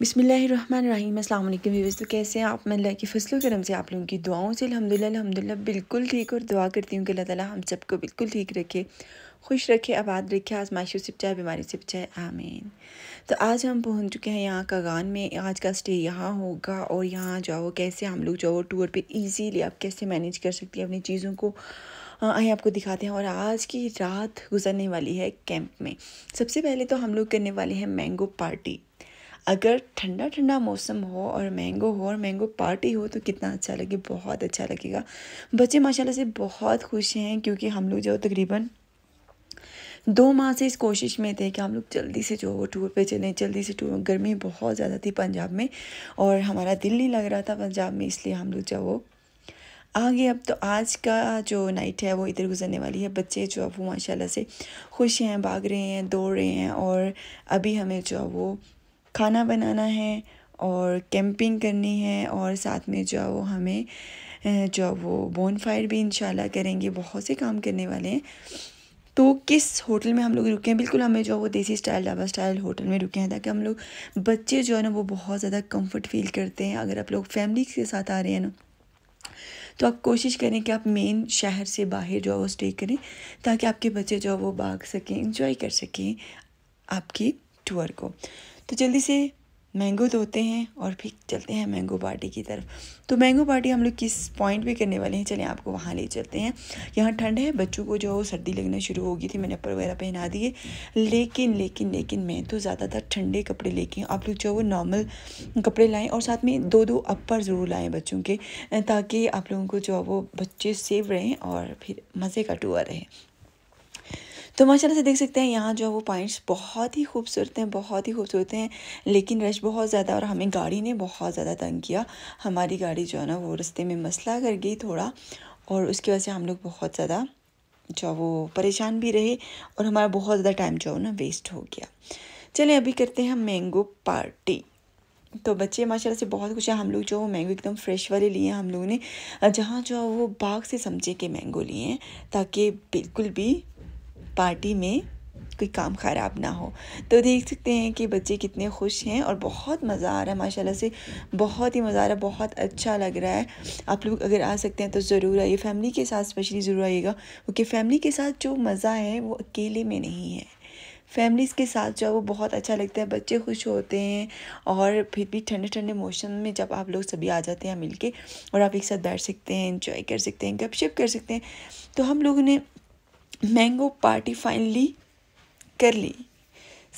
बिसमीम अल्लाम तो कैसे हैं आप मैं अल्लाह की फसलों करम से आप लोगों की दुआओं से अलहमदिल्ला अलहमदिल्ला बिल्कुल ठीक और दुआ करती हूँ कि अल्लाह ताला हम सबको बिल्कुल ठीक रखे खुश रखे आबाद रखे आजमाइशों से बचाए बीमारी से बचाए आमीन तो आज हम पहुँच चुके हैं यहाँ कागान में आज का स्टे यहाँ होगा और यहाँ जाओ कैसे हम लोग जाओ टूर पर ईजीली आप कैसे मैनेज कर सकती हैं अपनी चीज़ों को आए आपको दिखाते हैं और आज की रात गुजरने वाली है कैंप में सबसे पहले तो हम लोग करने वाले हैं मैंगो पार्टी अगर ठंडा ठंडा मौसम हो और मैंगो हो और मैंगो पार्टी हो तो कितना अच्छा लगे बहुत अच्छा लगेगा बच्चे माशाल्लाह से बहुत खुश हैं क्योंकि हम लोग जो तकरीबन दो माह से इस कोशिश में थे कि हम लोग जल्दी से जो वो टूर पे चलें जल्दी से टूर गर्मी बहुत ज़्यादा थी पंजाब में और हमारा दिल नहीं लग रहा था पंजाब में इसलिए हम लोग जो वो आगे अब तो आज का जो नाइट है वो इधर गुजरने वाली है बच्चे जो अब वो माशाल्लाह से खुश हैं भाग रहे हैं दौड़ रहे हैं और अभी हमें जो वो खाना बनाना है और कैंपिंग करनी है और साथ में जो वो हमें जो वो बोन फायर भी इंशाल्लाह करेंगे बहुत से काम करने वाले हैं तो किस होटल में हम लोग रुके हैं बिल्कुल हमें जो है वो देसी स्टाइल डाबा स्टाइल होटल में रुके हैं ताकि हम लोग बच्चे जो है ना वो बहुत ज़्यादा कंफर्ट फील करते हैं अगर आप लोग फैमिली के साथ आ रहे हैं ना तो आप कोशिश करें कि आप मेन शहर से बाहर जो है वो स्टे करें ताकि आपके बच्चे जो है वो भाग सकें इंजॉय कर सकें आपकी टूअर को तो जल्दी से मैंगो धोते हैं और फिर चलते हैं मैंगो पार्टी की तरफ तो मैंगो पार्टी हम लोग किस पॉइंट पे करने वाले हैं चलें आपको वहाँ ले चलते हैं यहाँ ठंड है बच्चों को जो सर्दी लगना शुरू हो गई थी मैंने अपर वगैरह पहना दिए लेकिन लेकिन लेकिन मैं तो ज़्यादातर ठंडे कपड़े लेके आप लोग जो वो नॉर्मल कपड़े लाएँ और साथ में दो दो अपर ज़रूर लाएँ बच्चों के ताकि आप लोगों को जो वो बच्चे सेव रहें और फिर मज़े का टूर रहे तो माशाला से देख सकते हैं यहाँ जो है वो पॉइंट्स बहुत ही खूबसूरत हैं बहुत ही खूबसूरत हैं लेकिन रश बहुत ज़्यादा और हमें गाड़ी ने बहुत ज़्यादा तंग किया हमारी गाड़ी जो है ना वो रस्ते में मसला कर गई थोड़ा और उसकी वजह से हम लोग बहुत ज़्यादा जो वो परेशान भी रहे और हमारा बहुत ज़्यादा टाइम जो ना वेस्ट हो गया चले अभी करते हैं हम मैंगो पार्टी तो बच्चे माशाल्लाह से बहुत खुश हैं हम लोग जो वो मैंगो एकदम फ्रेश वाले लिए हैं हम लोगों ने जहाँ जो वो बाग से समझे के मैंगो लिए हैं ताकि बिल्कुल भी पार्टी में कोई काम ख़राब ना हो तो देख सकते हैं कि बच्चे कितने खुश हैं और बहुत मज़ा आ रहा है माशाल्लाह से बहुत ही मज़ा आ रहा है बहुत अच्छा लग रहा है आप लोग अगर आ सकते हैं तो ज़रूर आइए फैमिली के साथ स्पेशली ज़रूर आइएगा क्योंकि फैमिली के साथ जो मज़ा है वो अकेले में नहीं है फैमिलीज़ के साथ जो है वो बहुत अच्छा लगता है बच्चे खुश होते हैं और फिर भी ठंडे ठंडे मौसम में जब आप लोग सभी आ जाते हैं मिलके और आप एक साथ बैठ सकते हैं इंजॉय कर सकते हैं गपशप कर सकते हैं तो हम लोगों ने मैंगो पार्टी फाइनली कर ली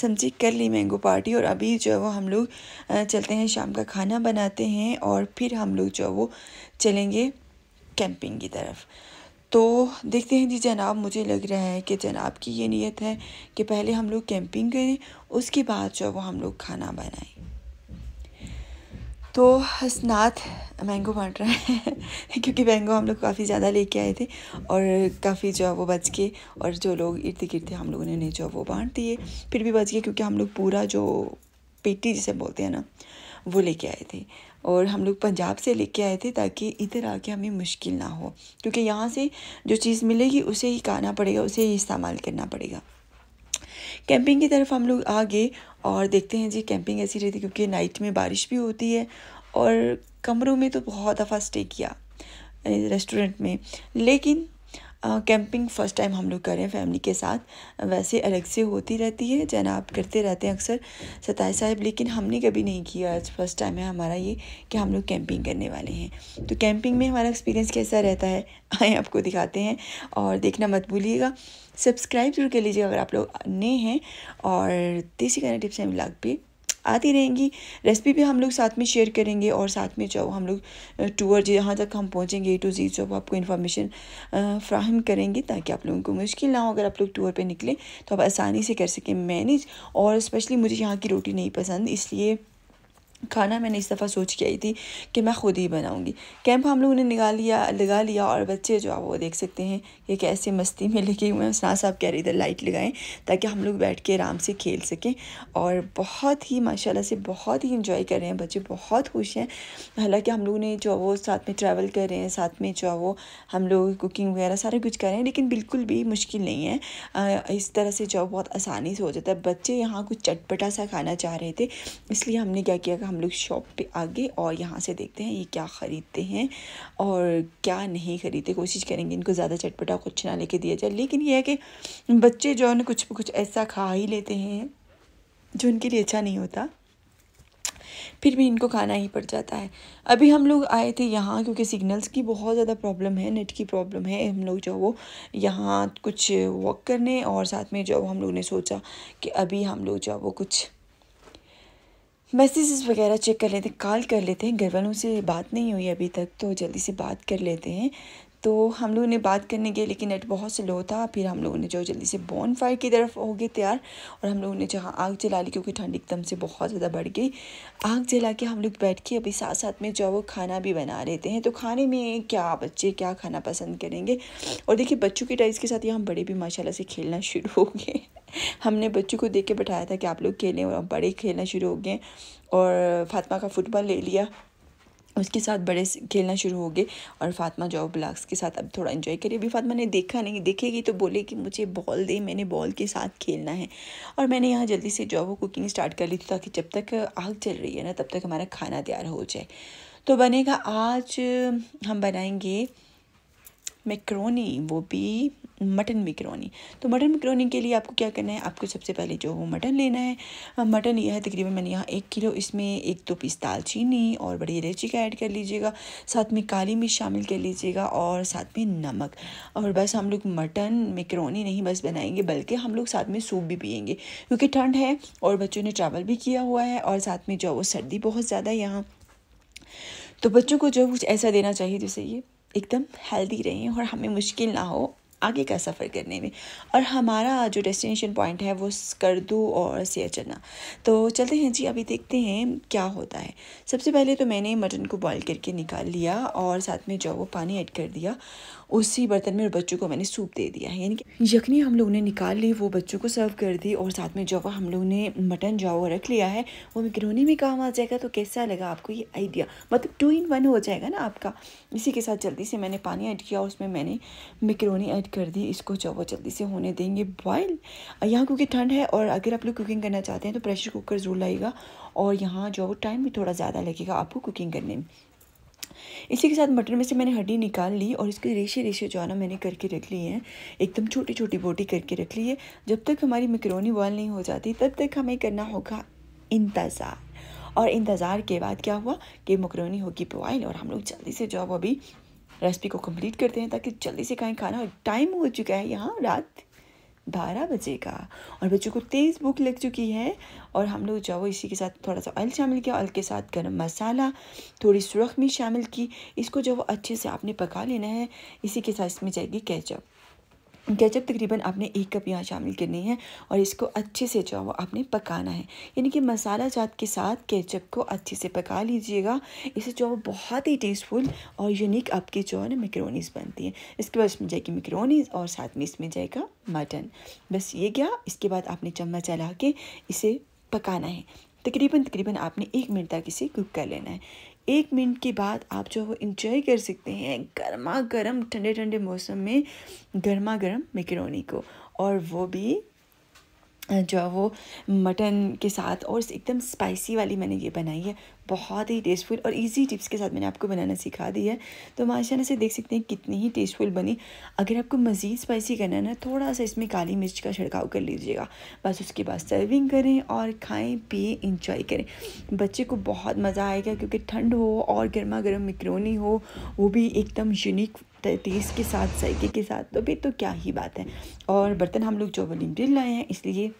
समझी कर ली मैंगो पार्टी और अभी जो है वो हम लोग चलते हैं शाम का खाना बनाते हैं और फिर हम लोग जो है वो चलेंगे कैंपिंग की तरफ तो देखते हैं जी जनाब मुझे लग रहा है कि जनाब की ये नीयत है कि पहले हम लोग कैंपिंग करें उसके बाद जो है वो हम लोग खाना बनाएं तो हसनाथ मैंगो बांट रहा है क्योंकि मैंगो हम लोग काफ़ी ज़्यादा लेके आए थे और काफ़ी जो है वो बच के और जो लोग इर्द गिर्द थे हम लोगों ने नहीं जो है वो बांट दिए फिर भी बच गए क्योंकि हम लोग पूरा जो पेटी जिसे बोलते हैं ना वो लेके आए थे और हम लोग पंजाब से लेके आए थे ताकि इधर आके हमें मुश्किल ना हो क्योंकि यहाँ से जो चीज़ मिलेगी उसे ही खाना पड़ेगा उसे ही इस्तेमाल करना पड़ेगा कैंपिंग की तरफ हम लोग आ गए और देखते हैं जी कैंपिंग ऐसी रहती क्योंकि नाइट में बारिश भी होती है और कमरों में तो बहुत दफ़ा स्टे किया रेस्टोरेंट में लेकिन कैंपिंग फ़र्स्ट टाइम हम लोग कर रहे हैं फैमिली के साथ वैसे अलग से होती रहती है आप करते रहते हैं अक्सर सताई साहब लेकिन हमने कभी नहीं किया आज फर्स्ट टाइम है हमारा ये कि हम लोग कैंपिंग करने वाले हैं तो कैंपिंग में हमारा एक्सपीरियंस कैसा रहता है आए आपको दिखाते हैं और देखना मत भूलिएगा सब्सक्राइब जरूर कर लीजिएगा अगर आप लोग नए हैं और तीसरी कहना टिप्स हैं ब्लॉग पर आती रहेंगी रेसिपी भी हम लोग साथ में शेयर करेंगे और साथ में जो हम लोग टूर जहाँ तक हम पहुँचेंगे ए टू जी जो आपको इन्फॉर्मेशन फ्राहम करेंगे ताकि आप लोगों को मुश्किल ना हो अगर आप लोग टूर पर निकलें तो आप आसानी से कर सकें मैनेज और स्पेशली मुझे यहाँ की रोटी नहीं पसंद इसलिए खाना मैंने इस दफ़ा सोच के आई थी कि मैं खुद ही बनाऊंगी कैंप हम लोगों ने निकाल लिया लगा लिया और बच्चे जो आप वो देख सकते हैं कि कैसे मस्ती में लगे हुए हैं उसना साहब कह रहे इधर लाइट लगाएं ताकि हम लोग बैठ के आराम से खेल सकें और बहुत ही माशाल्लाह से बहुत ही इंजॉय कर रहे हैं बच्चे बहुत खुश हैं हालाँकि हम लोगों ने जो वो साथ में ट्रैवल कर रहे हैं साथ में जो वो हम लोग कुकिंग वगैरह सारा कुछ कर रहे हैं लेकिन बिल्कुल भी मुश्किल नहीं है इस तरह से जो बहुत आसानी से हो जाता है बच्चे यहाँ कुछ चटपटा सा खाना चाह रहे थे इसलिए हमने क्या किया हम लोग शॉप पे आ गए और यहाँ से देखते हैं ये क्या ख़रीदते हैं और क्या नहीं ख़रीदते कोशिश करेंगे इनको ज़्यादा चटपटा कुछ ना लेके दिया जाए लेकिन यह है कि बच्चे जो है कुछ कुछ ऐसा खा ही लेते हैं जो उनके लिए अच्छा नहीं होता फिर भी इनको खाना ही पड़ जाता है अभी हम लोग आए थे यहाँ क्योंकि सिग्नल्स की बहुत ज़्यादा प्रॉब्लम है नेट की प्रॉब्लम है हम लोग जो वो यहाँ कुछ वॉक करने और साथ में जो हम लोग ने सोचा कि अभी हम लोग जो वो कुछ मैसेजेस वगैरह चेक कर लेते हैं कॉल कर लेते हैं घर वालों से बात नहीं हुई अभी तक तो जल्दी से बात कर लेते हैं तो हम लोगों ने बात करने के लेकिन नेट बहुत स्लो था फिर हम लोगों ने जो जल्दी से बॉन फायर की तरफ हो गए तैयार और हम लोगों ने जहाँ आग जला ली क्योंकि ठंड एकदम से बहुत ज़्यादा बढ़ गई आग जला के हम लोग बैठ के अभी साथ साथ में जो वो खाना भी बना लेते हैं तो खाने में क्या बच्चे क्या खाना पसंद करेंगे और देखिए बच्चों के टाइज के साथ यहाँ बड़े भी माशाला से खेलना शुरू हो गए हमने बच्चों को देख के बैठाया था कि आप लोग खेलें और बड़े खेलना शुरू हो गए और फातिमा का फुटबॉल ले लिया उसके साथ बड़े खेलना शुरू हो गए और फातिमा जाओ ब्लाक्स के साथ अब थोड़ा इन्जॉय करिए अभी फातिमा ने देखा नहीं देखेगी तो बोले कि मुझे बॉल दे मैंने बॉल के साथ खेलना है और मैंने यहाँ जल्दी से जाओ कुकिंग स्टार्ट कर ली थी ताकि जब तक आग चल रही है ना तब तक हमारा खाना तैयार हो जाए तो बनेगा आज हम बनाएंगे मैक्रोनी वो भी मटन मिक्रोनी तो मटन मिक्रोनी के लिए आपको क्या करना है आपको सबसे पहले जो वो मटन लेना है मटन यह है तकरीबन मैंने यहाँ एक किलो इसमें एक दो पीस दालचीनी और बड़ी इलायची का ऐड कर लीजिएगा साथ में काली मिर्च शामिल कर लीजिएगा और साथ में नमक और बस हम लोग मटन मिक्रोनी नहीं बस बनाएंगे बल्कि हम लोग साथ में सूप भी पियेंगे क्योंकि ठंड है और बच्चों ने ट्रैवल भी किया हुआ है और साथ में जो वो सर्दी बहुत ज़्यादा है यहाँ तो बच्चों को जो कुछ ऐसा देना चाहिए जैसे ये एकदम हेल्दी रहें और हमें मुश्किल ना हो आगे का सफ़र करने में और हमारा जो डेस्टिनेशन पॉइंट है वो स्कर्दू और सियाचना तो चलते हैं जी अभी देखते हैं क्या होता है सबसे पहले तो मैंने मटन को बॉईल करके निकाल लिया और साथ में जो वो पानी ऐड कर दिया उसी बर्तन में बच्चों को मैंने सूप दे दिया है यानी कि यखनी हम लोगों ने निकाल ली वो बच्चों को सर्व कर दी और साथ में जो हम लोगों ने मटन जो रख लिया है वो मिक्रोनी में काम आ जाएगा तो कैसा लगा आपको ये आइडिया मतलब टू इन वन हो जाएगा ना आपका इसी के साथ जल्दी से मैंने पानी ऐड किया और उसमें मैंने मिक्रोनी ऐड कर दी इसको चावल जल्दी से होने देंगे बॉयल यहाँ क्योंकि ठंड है और अगर आप लोग कुकिंग करना चाहते हैं तो प्रेशर कुकर ज़रूर लाएगा और यहाँ जो वो टाइम भी थोड़ा ज़्यादा लगेगा आपको कुकिंग करने में इसी के साथ मटर में से मैंने हड्डी निकाल ली और इसके रेशे रेशे जो है ना मैंने करके रख लिए हैं एकदम छोटी छोटी बोटी करके रख ली है जब तक हमारी मैक्रोनी बॉयल नहीं हो जाती तब तक हमें करना होगा इंतज़ार और इंतज़ार के बाद क्या हुआ कि मकरोनी होगी बॉयल और हम लोग जल्दी से जो अभी रेसिपी को कंप्लीट करते हैं ताकि जल्दी से खाएं खाना और टाइम हो चुका है यहाँ रात बारह बजे का और बच्चों को तेज़ भूख लग चुकी है और हम लोग जाओ इसी के साथ थोड़ा सा ऑयल शामिल किया ऑयल के साथ गर्म मसाला थोड़ी सुरख शामिल की इसको जो अच्छे से आपने पका लेना है इसी के साथ इसमें जाएगी कैचअप केचप तकरीबन आपने एक कप यहाँ शामिल करनी है और इसको अच्छे से जो है आपने पकाना है यानी कि मसाला जात के साथ केचप को अच्छे से पका लीजिएगा इससे जो है बहुत ही टेस्टफुल और यूनिक आपकी जो है ना मैक्रोनीस बनती है इसके बाद इसमें जाएगी मैक्रोनीस और साथ में इसमें जाएगा मटन बस ये क्या इसके बाद आपने चम्मच चला के इसे पकाना है तकरीबन तकरीबन आपने एक मिनट तक इसे कुक कर लेना है एक मिनट के बाद आप जो वो इंजॉय कर सकते हैं गर्मा गर्म ठंडे ठंडे मौसम में गर्मा गर्म मेकरोनी को और वो भी जो है वो मटन के साथ और एकदम स्पाइसी वाली मैंने ये बनाई है बहुत ही टेस्टफुल और इजी टिप्स के साथ मैंने आपको बनाना सिखा दी है तो माशाला से देख सकते हैं कितनी ही टेस्टफुल बनी अगर आपको मज़ीद स्पाइसी करना है ना थोड़ा सा इसमें काली मिर्च का छिड़काव कर लीजिएगा बस उसके बाद सर्विंग करें और खाएँ पिए इंजॉय करें बच्चे को बहुत मज़ा आएगा क्योंकि ठंड हो और गर्मा गर्म मिक्रोनी हो वो भी एकदम यूनिक तेज़ के साथ सैके के साथ तो भी तो क्या ही बात है और बर्तन हम लोग जो वॉल्टिन लाए हैं इसलिए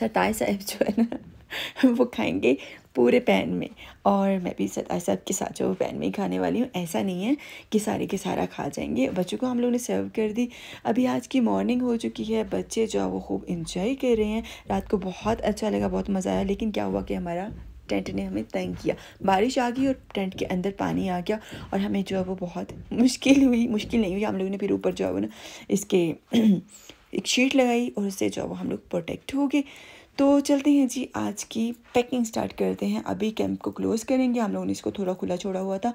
सताए साहब जो है ना वो खाएंगे पूरे पैन में और मैं भी सताए साहब के साथ जो पैन में ही खाने वाली हूँ ऐसा नहीं है कि सारे के सारा खा जाएंगे बच्चों को हम लोगों ने सर्व कर दी अभी आज की मॉर्निंग हो चुकी है बच्चे जो है वो खूब इंजॉय कर रहे हैं रात को बहुत अच्छा लगा बहुत मज़ा आया लेकिन क्या हुआ कि हमारा टेंट ने हमें तंग किया बारिश आ गई और टेंट के अंदर पानी आ गया और हमें जो है वो बहुत मुश्किल हुई मुश्किल नहीं हुई हम लोगों ने फिर ऊपर जो है वो ना इसके एक शीट लगाई और उससे जो है वो हम लोग प्रोटेक्ट हो गए तो चलते हैं जी आज की पैकिंग स्टार्ट करते हैं अभी कैंप को क्लोज़ करेंगे हम लोगों ने इसको थोड़ा खुला छोड़ा हुआ था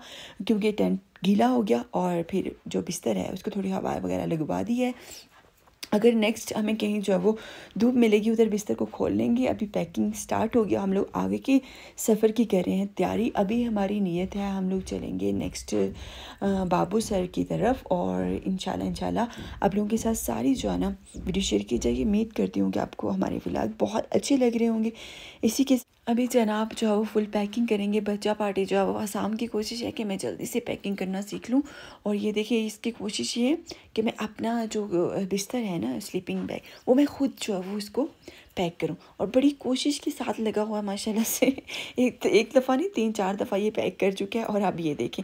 क्योंकि टेंट गीला हो गया और फिर जो बिस्तर है उसको थोड़ी हवा वगैरह लगवा दी है अगर नेक्स्ट हमें कहीं जो है वो धूप मिलेगी उधर बिस्तर को खोल लेंगे अभी पैकिंग स्टार्ट हो गया हम लोग आगे के सफ़र की कर रहे हैं तैयारी अभी हमारी नीयत है हम लोग चलेंगे नेक्स्ट बाबू सर की तरफ और इन शाला आप लोगों के साथ सारी जो है ना वीडियो शेयर की जाएगी उम्मीद करती हूँ कि आपको हमारे व्लाग बहुत अच्छे लग रहे होंगे इसी के अभी जनाब जो है वो फुल पैकिंग करेंगे बच्चा पार्टी जो है वो आसाम की कोशिश है कि मैं जल्दी से पैकिंग करना सीख लूँ और ये देखिए इसकी कोशिश ये है कि मैं अपना जो बिस्तर है ना स्लीपिंग बैग वो मैं खुद जो है वो उसको पैक करूँ और बड़ी कोशिश के साथ लगा हुआ है माशाल्लाह से एक एक दफ़ा नहीं तीन चार दफ़ा ये पैक कर चुका है और अब ये देखें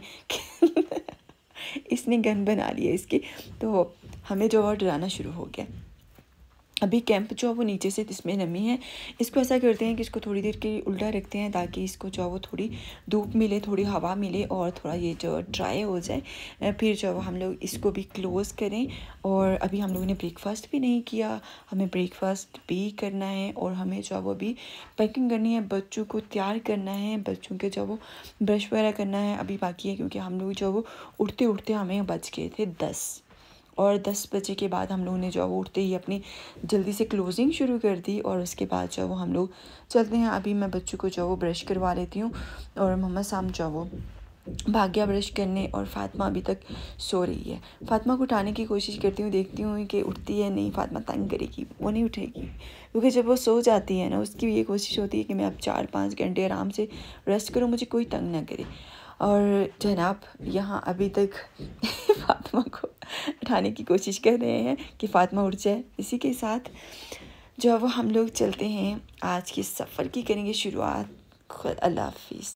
इसने गन बना लिया इसकी तो हमें जो है डराना शुरू हो गया अभी कैंप जो है वो नीचे से इसमें नमी है इसको ऐसा करते हैं कि इसको थोड़ी देर के लिए उल्टा रखते हैं ताकि इसको जो है वो थोड़ी धूप मिले थोड़ी हवा मिले और थोड़ा ये जो ड्राई हो जाए फिर जो है हम लोग इसको भी क्लोज़ करें और अभी हम लोगों ने ब्रेकफास्ट भी नहीं किया हमें ब्रेकफास्ट भी करना है और हमें जो है वो अभी पैकिंग करनी है बच्चों को तैयार करना है बच्चों के जो वो ब्रश वगैरह करना है अभी बाकी है क्योंकि हम लोग जो वो उठते उठते हमें बच गए थे दस और दस बजे के बाद हम लोगों ने जो वो उठते ही अपनी जल्दी से क्लोजिंग शुरू कर दी और उसके बाद जो वो हम लोग चलते हैं अभी मैं बच्चों को जो वो ब्रश करवा लेती हूँ और मोहम्मद शाम जो वो भाग्या ब्रश करने और फातिमा अभी तक सो रही है फातिमा को उठाने की कोशिश करती हूँ देखती हूँ कि उठती है नहीं फातिमा तंग करेगी वो नहीं उठेगी क्योंकि जब वो सो जाती है ना उसकी ये कोशिश होती है कि मैं अब चार पाँच घंटे आराम से रेस्ट करूँ मुझे कोई तंग ना करे और जनाब यहाँ अभी तक फातिमा को उठाने की कोशिश कर रहे हैं कि फातिमा उठ जाए इसी के साथ जो है वो हम लोग चलते हैं आज के सफ़र की करेंगे शुरुआत खुद अल्लाह हाफिज़